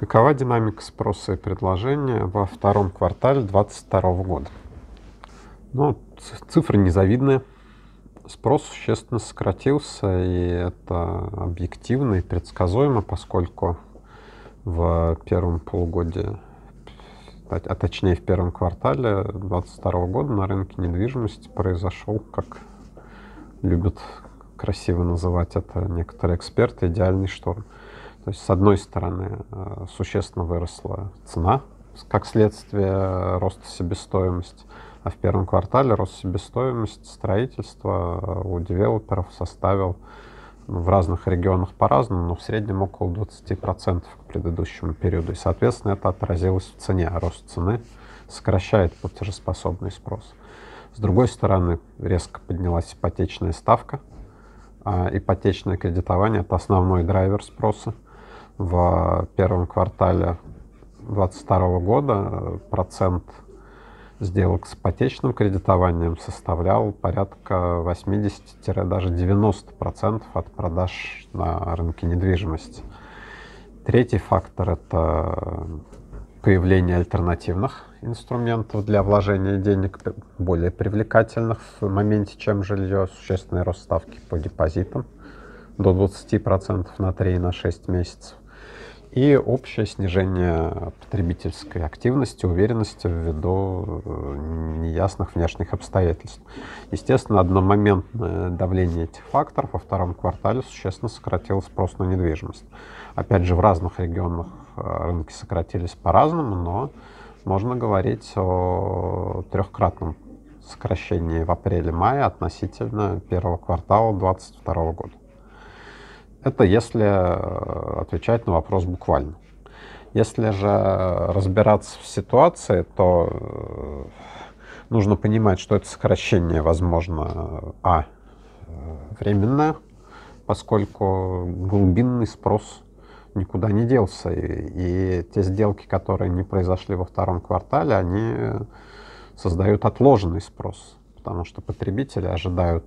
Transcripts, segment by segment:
Какова динамика спроса и предложения во втором квартале 2022 года? Ну, цифры незавидные. Спрос существенно сократился, и это объективно и предсказуемо, поскольку в первом полугодии, а, а точнее в первом квартале 2022 года на рынке недвижимости произошел, как любят красиво называть это некоторые эксперты, идеальный шторм. То есть, с одной стороны, э, существенно выросла цена, как следствие роста себестоимости. А в первом квартале рост себестоимости строительства э, у девелоперов составил ну, в разных регионах по-разному, но в среднем около 20% к предыдущему периоду. И, соответственно, это отразилось в цене. А рост цены сокращает платежеспособный спрос. С другой стороны, резко поднялась ипотечная ставка. А ипотечное кредитование — это основной драйвер спроса в первом квартале 2022 года э, процент сделок с ипотечным кредитованием составлял порядка 80-даже 90% от продаж на рынке недвижимости. Третий фактор – это появление альтернативных инструментов для вложения денег, более привлекательных в моменте, чем жилье, существенный рост ставки по депозитам до 20% на 3 на 6 месяцев и общее снижение потребительской активности, уверенности ввиду э, неясных внешних обстоятельств. Естественно, одномоментное давление этих факторов во втором квартале существенно сократило спрос на недвижимость. Опять же, в разных регионах э, рынки сократились по-разному, но можно говорить о трехкратном сокращении в апреле-мае относительно первого квартала 2022 года. Это если э, отвечать на вопрос буквально. Если же разбираться в ситуации, то э, нужно понимать, что это сокращение, возможно, а, э, временное, поскольку глубинный спрос никуда не делся. И, и те сделки, которые не произошли во втором квартале, они создают отложенный спрос, потому что потребители ожидают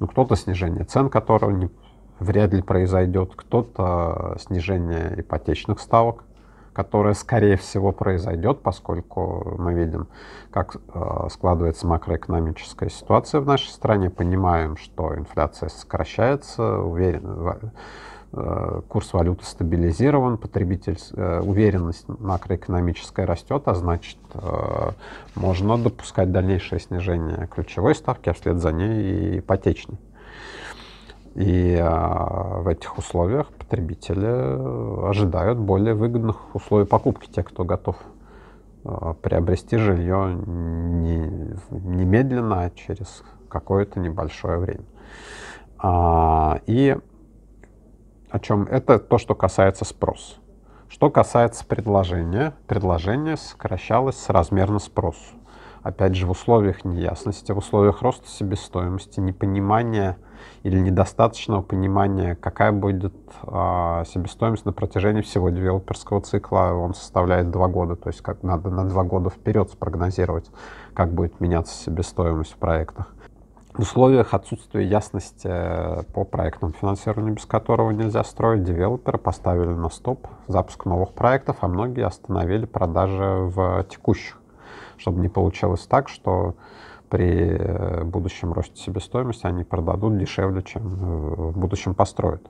ну, кто-то снижение цен, которого не вряд ли произойдет кто-то э, снижение ипотечных ставок, которое, скорее всего, произойдет, поскольку мы видим, как э, складывается макроэкономическая ситуация в нашей стране, понимаем, что инфляция сокращается, уверен, э, курс валюты стабилизирован, потребитель, уверенность макроэкономическая растет, а значит, можно допускать дальнейшее снижение ключевой ставки, а вслед за ней и ипотечной. И а, в этих условиях потребители э, ожидают более выгодных условий покупки, те, кто готов э, приобрести жилье не, немедленно, а через какое-то небольшое время. А, и о чем это то, что касается спроса. Что касается предложения, предложение сокращалось с соразмерно спросу. Опять же, в условиях неясности, в условиях роста себестоимости, непонимания или недостаточного понимания, какая будет а, себестоимость на протяжении всего девелоперского цикла. Он составляет два года, то есть как надо на два года вперед спрогнозировать, как будет меняться себестоимость в проектах. В условиях отсутствия ясности э, по проектному финансированию, без которого нельзя строить, девелоперы поставили на стоп запуск новых проектов, а многие остановили продажи в текущих, чтобы не получилось так, что при э, будущем росте себестоимости они продадут дешевле, чем э, в будущем построят.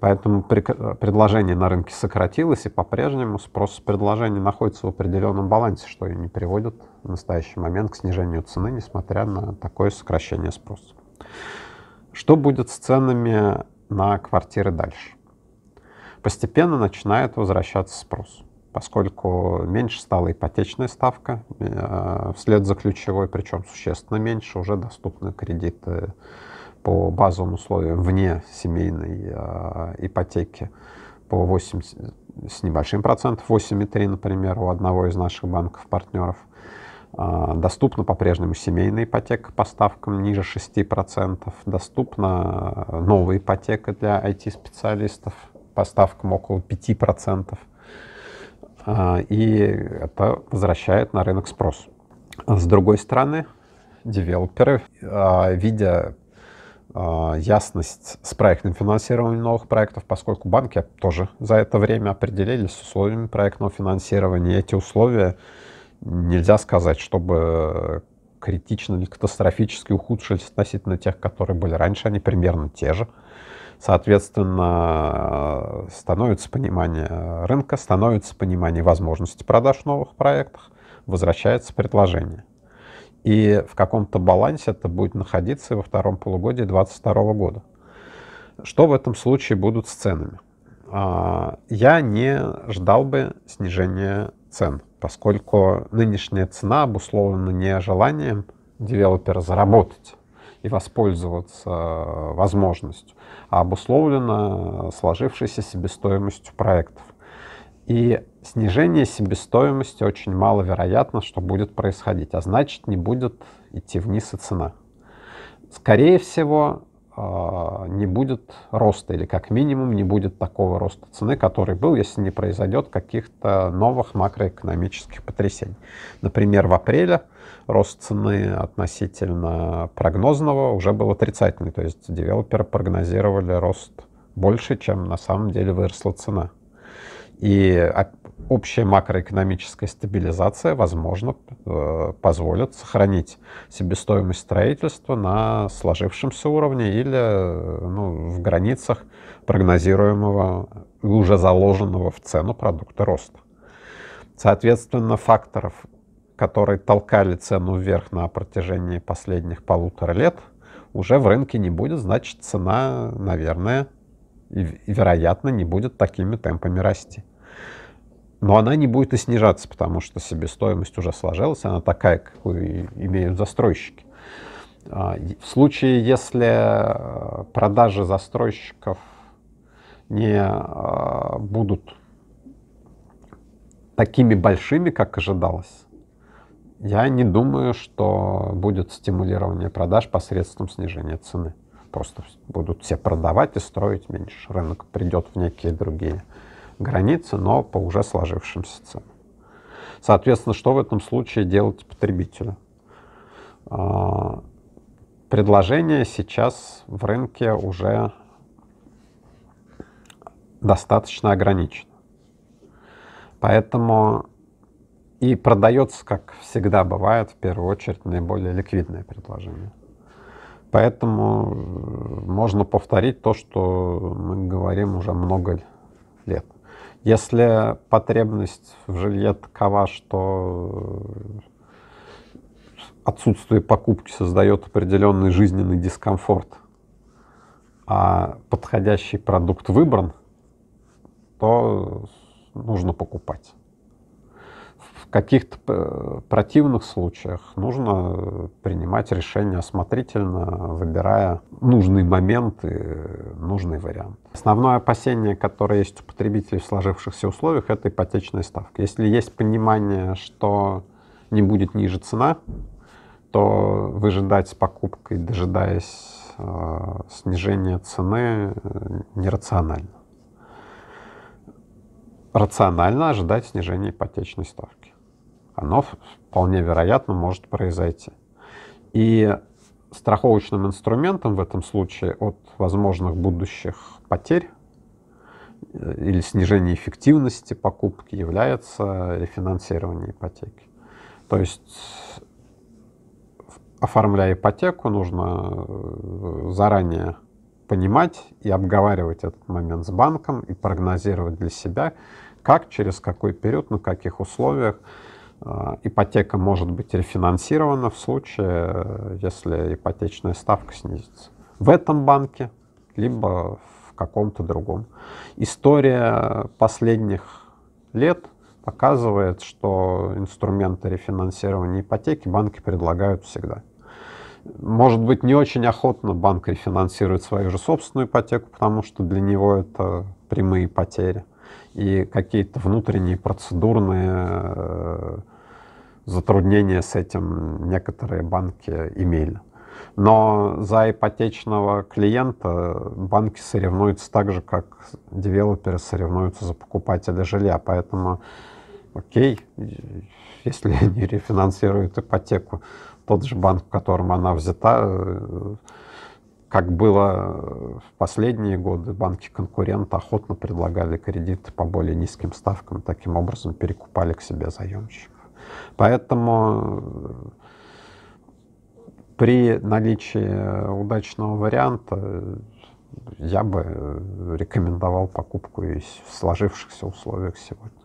Поэтому предложение на рынке сократилось, и по-прежнему спрос с предложения находится в определенном балансе, что и не приводит в настоящий момент к снижению цены, несмотря на такое сокращение спроса. Что будет с ценами на квартиры дальше? Постепенно начинает возвращаться спрос поскольку меньше стала ипотечная ставка, э, вслед за ключевой, причем существенно меньше, уже доступны кредиты по базовым условиям вне семейной э, ипотеки по 8 с небольшим процентом, 8,3, например, у одного из наших банков-партнеров. Э, доступна по-прежнему семейная ипотека по ставкам ниже 6%. Доступна новая ипотека для IT-специалистов по ставкам около 5%. А, и это возвращает на рынок спрос. С другой стороны, девелоперы, а, видя а, ясность с проектным финансированием новых проектов, поскольку банки тоже за это время определились с условиями проектного финансирования. Эти условия нельзя сказать, чтобы критично или катастрофически ухудшились относительно тех, которые были раньше, они примерно те же. Соответственно, становится понимание рынка, становится понимание возможности продаж в новых проектах, возвращается предложение. И в каком-то балансе это будет находиться во втором полугодии 2022 года. Что в этом случае будут с ценами? А, я не ждал бы снижения цен, поскольку нынешняя цена обусловлена не желанием девелопера заработать и воспользоваться э, возможностью, а обусловлено сложившейся себестоимостью проектов. И снижение себестоимости очень маловероятно, что будет происходить, а значит не будет идти вниз и цена. Скорее всего, а, не будет роста, или как минимум не будет такого роста цены, который был, если не произойдет каких-то новых макроэкономических потрясений. Например, в апреле рост цены относительно прогнозного уже был отрицательный, то есть девелоперы прогнозировали рост больше, чем на самом деле выросла цена. И а, общая макроэкономическая стабилизация, возможно, э, позволит сохранить себестоимость строительства на сложившемся уровне или э, ну, в границах прогнозируемого и уже заложенного в цену продукта роста. Соответственно, факторов, которые толкали цену вверх на протяжении последних полутора лет, уже в рынке не будет, значит цена, наверное, и, вероятно, не будет такими темпами расти но она не будет и снижаться, потому что себестоимость уже сложилась, она такая, какую имеют застройщики. А, в случае, если э, продажи застройщиков не э, будут такими большими, как ожидалось, я не думаю, что будет стимулирование продаж посредством снижения цены. Просто будут все продавать и строить меньше. Рынок придет в некие другие границы, но по уже сложившимся ценам. Соответственно, что в этом случае делать потребителю? А, предложение сейчас в рынке уже достаточно ограничено. Поэтому и продается, как всегда бывает, в первую очередь наиболее ликвидное предложение. Поэтому э, можно повторить то, что мы говорим уже много лет. Если потребность в жилье такова, что отсутствие покупки создает определенный жизненный дискомфорт, а подходящий продукт выбран, то нужно покупать каких-то э, противных случаях нужно принимать решение осмотрительно, выбирая нужный момент и нужный вариант. Основное опасение, которое есть у потребителей в сложившихся условиях, это ипотечная ставка. Если есть понимание, что не будет ниже цена, то выжидать с покупкой, дожидаясь э, снижения цены, э, нерационально. Рационально ожидать снижения ипотечной ставки оно вполне вероятно может произойти. И страховочным инструментом в этом случае от возможных будущих потерь э, или снижения эффективности покупки является рефинансирование ипотеки. То есть, э, оформляя ипотеку, нужно э, заранее понимать и обговаривать этот момент с банком и прогнозировать для себя, как, через какой период, на каких условиях а, ипотека может быть рефинансирована в случае, э, если ипотечная ставка снизится. В этом банке, либо в каком-то другом. История последних лет показывает, что инструменты рефинансирования ипотеки банки предлагают всегда. Может быть, не очень охотно банк рефинансирует свою же собственную ипотеку, потому что для него это прямые потери и какие-то внутренние процедурные э, затруднения с этим некоторые банки имели. Но за ипотечного клиента банки соревнуются так же, как девелоперы соревнуются за покупателя жилья. Поэтому, окей, если они рефинансируют ипотеку, тот же банк, в котором она взята, как было в последние годы, банки-конкуренты охотно предлагали кредиты по более низким ставкам, таким образом перекупали к себе заемщиков. Поэтому при наличии удачного варианта я бы рекомендовал покупку в сложившихся условиях сегодня.